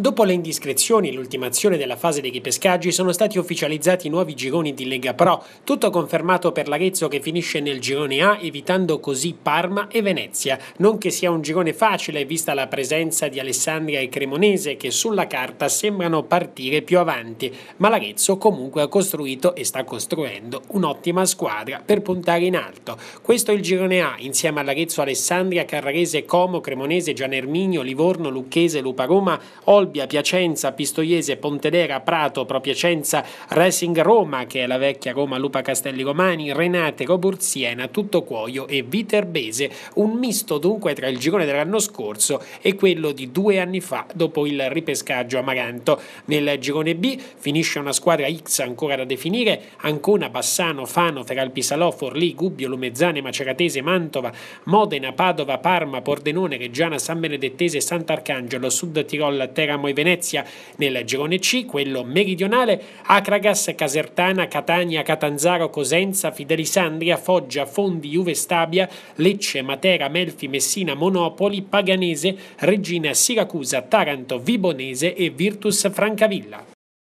Dopo le indiscrezioni e l'ultimazione della fase dei pescaggi sono stati ufficializzati nuovi gironi di Lega Pro, tutto confermato per l'Arezzo che finisce nel girone A evitando così Parma e Venezia. Non che sia un girone facile vista la presenza di Alessandria e Cremonese che sulla carta sembrano partire più avanti, ma l'Arezzo comunque ha costruito e sta costruendo un'ottima squadra per puntare in alto. Questo è il girone A insieme all'Arezzo Alessandria, Carrarese, Como, Cremonese, Gianerminio, Livorno, Lucchese, Lupa Roma, Olbia, Olbia, Piacenza, Pistoiese, Pontedera, Prato, Propiacenza, Racing Roma, che è la vecchia Roma, Lupa Castelli Romani, Renate, Coburziena, Tutto Cuoio e Viterbese, un misto dunque tra il girone dell'anno scorso e quello di due anni fa dopo il ripescaggio a Amaranto. Nel girone B finisce una squadra X ancora da definire, Ancona, Bassano, Fano, Feralpisalò, Forlì, Gubbio, Lumezzane, Maceratese, Mantova, Modena, Padova, Parma, Pordenone, Reggiana, San Benedettese, Sant'Arcangelo, Sud Tirol, Teramo, Bergamo e Venezia. Nel girone C, quello meridionale, Acragas, Casertana, Catania, Catanzaro, Cosenza, Fidelisandria, Foggia, Fondi, Juve Stabia, Lecce, Matera, Melfi, Messina, Monopoli, Paganese, Regina, Siracusa, Taranto, Vibonese e Virtus Francavilla.